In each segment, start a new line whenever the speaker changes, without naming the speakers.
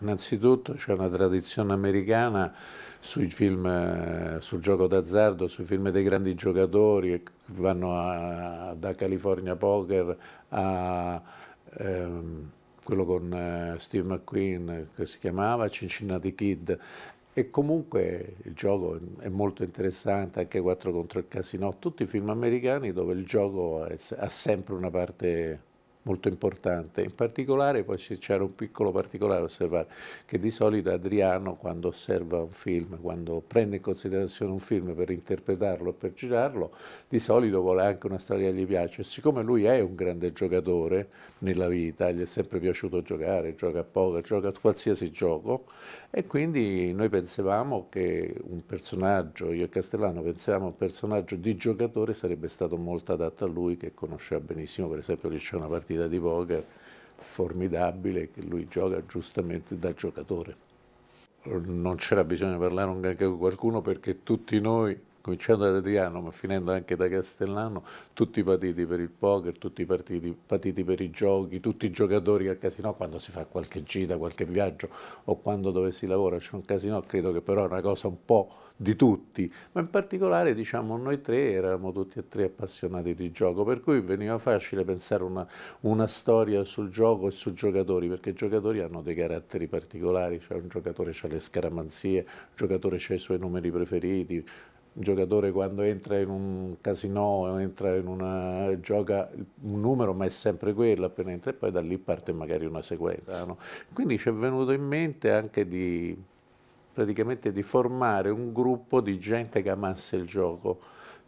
Innanzitutto c'è una tradizione americana sui film eh, sul gioco d'azzardo, sui film dei grandi giocatori che vanno a, da California Poker a ehm, quello con eh, Steve McQueen che si chiamava Cincinnati Kid e comunque il gioco è molto interessante, anche 4 contro il casino, tutti i film americani dove il gioco è, ha sempre una parte molto importante. In particolare, poi c'era un piccolo particolare da osservare, che di solito Adriano quando osserva un film, quando prende in considerazione un film per interpretarlo e per girarlo, di solito vuole anche una storia che gli piace. Siccome lui è un grande giocatore nella vita, gli è sempre piaciuto giocare, gioca a poker, gioca a qualsiasi gioco, e quindi noi pensavamo che un personaggio, io e Castellano pensavamo un personaggio di giocatore sarebbe stato molto adatto a lui che conosceva benissimo per esempio che c'è una partita partita di poker formidabile che lui gioca giustamente da giocatore. Non c'era bisogno di parlare con qualcuno perché tutti noi cominciando da Adriano ma finendo anche da Castellano, tutti patiti per il poker, tutti partiti, patiti per i giochi, tutti i giocatori al casino quando si fa qualche gita, qualche viaggio o quando dove si lavora c'è un casino, credo che però è una cosa un po' di tutti, ma in particolare diciamo noi tre eravamo tutti e tre appassionati di gioco, per cui veniva facile pensare una, una storia sul gioco e sui giocatori, perché i giocatori hanno dei caratteri particolari, cioè un giocatore ha le scaramanzie, un giocatore ha i suoi numeri preferiti, un giocatore quando entra in un casino, entra in una, gioca un numero, ma è sempre quello appena entra e poi da lì parte magari una sequenza. No? Quindi ci è venuto in mente anche di, praticamente di formare un gruppo di gente che amasse il gioco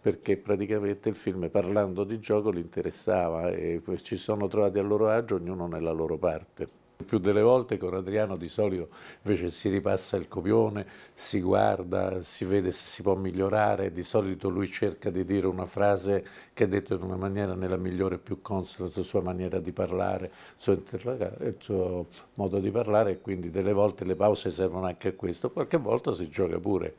perché praticamente il film parlando di gioco li interessava e ci sono trovati a loro agio ognuno nella loro parte. Più delle volte con Adriano di solito invece si ripassa il copione, si guarda, si vede se si può migliorare, di solito lui cerca di dire una frase che è detta in una maniera nella migliore e più consona sulla sua maniera di parlare, il suo, il suo modo di parlare e quindi delle volte le pause servono anche a questo, qualche volta si gioca pure.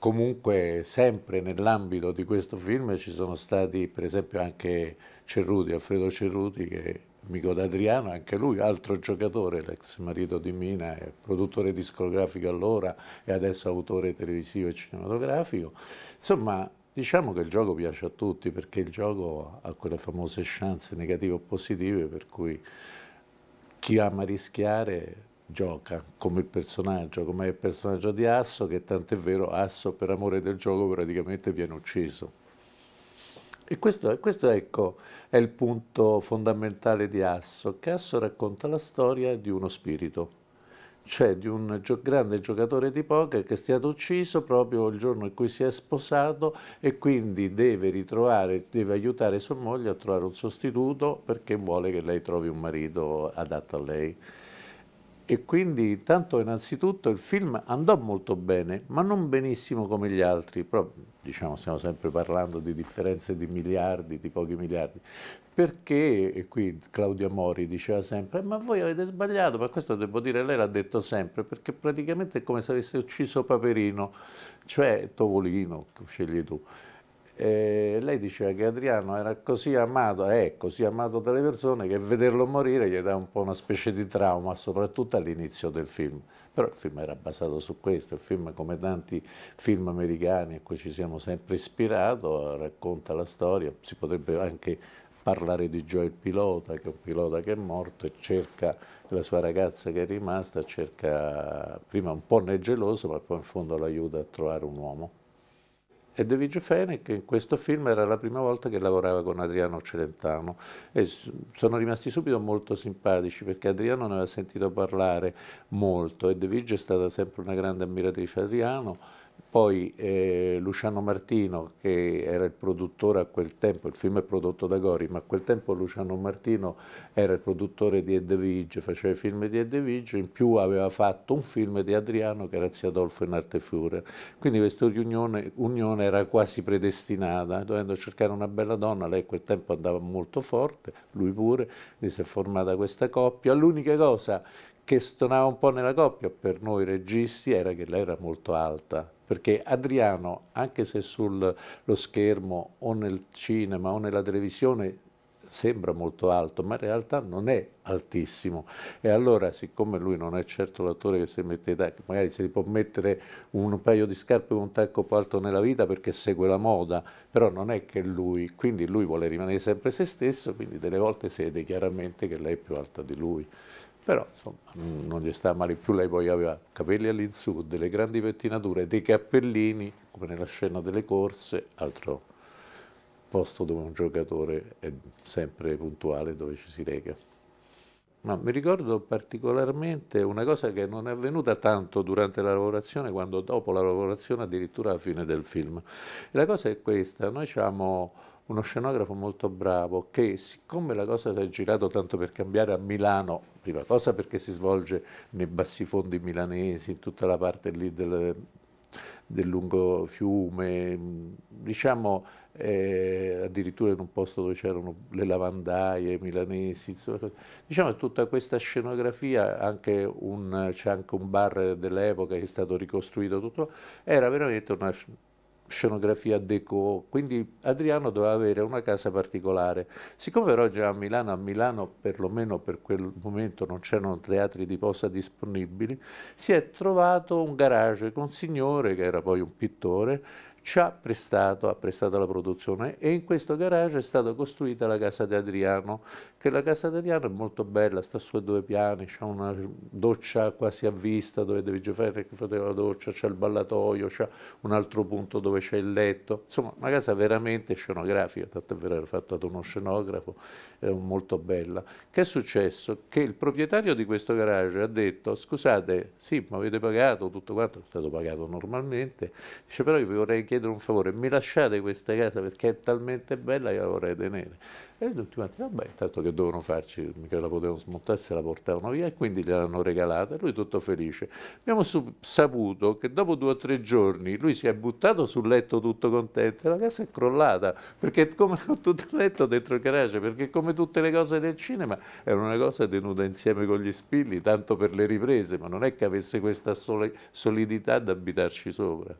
Comunque sempre nell'ambito di questo film ci sono stati per esempio anche Cerruti, Alfredo Cerruti che amico d'Adriano, anche lui, altro giocatore, l'ex marito di Mina, produttore discografico allora e adesso autore televisivo e cinematografico. Insomma, diciamo che il gioco piace a tutti perché il gioco ha quelle famose chance negative o positive per cui chi ama rischiare gioca come il personaggio, come è il personaggio di Asso che tant'è vero Asso per amore del gioco praticamente viene ucciso e questo, questo ecco, è il punto fondamentale di Asso, che Asso racconta la storia di uno spirito, cioè di un gio grande giocatore di poker che è stato ucciso proprio il giorno in cui si è sposato e quindi deve ritrovare, deve aiutare sua moglie a trovare un sostituto perché vuole che lei trovi un marito adatto a lei e quindi intanto innanzitutto il film andò molto bene, ma non benissimo come gli altri, però diciamo stiamo sempre parlando di differenze di miliardi, di pochi miliardi, perché, e qui Claudio Mori diceva sempre, eh, ma voi avete sbagliato, ma questo devo dire, lei l'ha detto sempre, perché praticamente è come se avesse ucciso Paperino, cioè Tovolino, scegli tu. E lei diceva che Adriano era così amato, è così amato dalle persone che vederlo morire gli dà un po' una specie di trauma, soprattutto all'inizio del film. Però il film era basato su questo, il film come tanti film americani a cui ci siamo sempre ispirati, racconta la storia, si potrebbe anche parlare di Joe il pilota, che è un pilota che è morto e cerca la sua ragazza che è rimasta, cerca prima un po' nel geloso, ma poi in fondo l'aiuta a trovare un uomo. E De Vigio Fenech in questo film era la prima volta che lavorava con Adriano Celentano e sono rimasti subito molto simpatici perché Adriano ne aveva sentito parlare molto e De Vigio è stata sempre una grande ammiratrice di Adriano poi eh, Luciano Martino, che era il produttore a quel tempo, il film è prodotto da Gori, ma a quel tempo Luciano Martino era il produttore di Edvige, faceva i film di Edvige, in più aveva fatto un film di Adriano che era Zia Adolfo in Arte Führer. Quindi questa riunione, unione, era quasi predestinata, dovendo cercare una bella donna, lei a quel tempo andava molto forte, lui pure, quindi si è formata questa coppia. L'unica cosa che stonava un po' nella coppia per noi registi era che lei era molto alta, perché Adriano, anche se sullo schermo o nel cinema o nella televisione sembra molto alto, ma in realtà non è altissimo. E allora, siccome lui non è certo l'attore che si mette, che magari si può mettere un paio di scarpe con un tacco più alto nella vita perché segue la moda, però non è che lui, quindi lui vuole rimanere sempre se stesso, quindi delle volte si vede chiaramente che lei è più alta di lui. Però insomma, mm, non gli sta male più, lei poi aveva capelli all'insù, delle grandi pettinature, dei cappellini, come nella scena delle corse, altro posto dove un giocatore è sempre puntuale, dove ci si reca. Ma mi ricordo particolarmente una cosa che non è avvenuta tanto durante la lavorazione, quanto dopo la lavorazione, addirittura alla fine del film. la cosa è questa, noi siamo uno scenografo molto bravo che siccome la cosa si è girata tanto per cambiare a Milano, prima cosa perché si svolge nei bassifondi milanesi, in tutta la parte lì del, del lungo fiume, diciamo eh, addirittura in un posto dove c'erano le lavandaie milanesi, insomma, diciamo tutta questa scenografia, anche un, c'è anche un bar dell'epoca che è stato ricostruito, tutto, era veramente una scenografia deco, quindi Adriano doveva avere una casa particolare. Siccome però già a Milano, a Milano perlomeno per quel momento non c'erano teatri di posa disponibili, si è trovato un garage con un signore che era poi un pittore ci ha prestato, ha prestato la produzione e in questo garage è stata costruita la casa di Adriano, che la casa di Adriano è molto bella, sta su a due piani, c'è una doccia quasi a vista dove devi giocare che faceva la doccia, c'è il ballatoio, c'è un altro punto dove c'è il letto, insomma una casa veramente scenografica, tanto è vero era fatta da uno scenografo, è molto bella. Che è successo? Che il proprietario di questo garage ha detto scusate, sì, ma avete pagato tutto quanto, è stato pagato normalmente, dice però io vi vorrei chiedono un favore, mi lasciate questa casa perché è talmente bella che la vorrei tenere. E tutti quanti, vabbè, intanto che dovevano farci, mica la potevano smontare se la portavano via e quindi gliel'hanno regalata, lui tutto felice. Abbiamo saputo che dopo due o tre giorni lui si è buttato sul letto tutto contento e la casa è crollata, perché come tutto il letto dentro il garage, perché come tutte le cose del cinema era una cosa tenuta insieme con gli spilli, tanto per le riprese, ma non è che avesse questa solidità da abitarci sopra.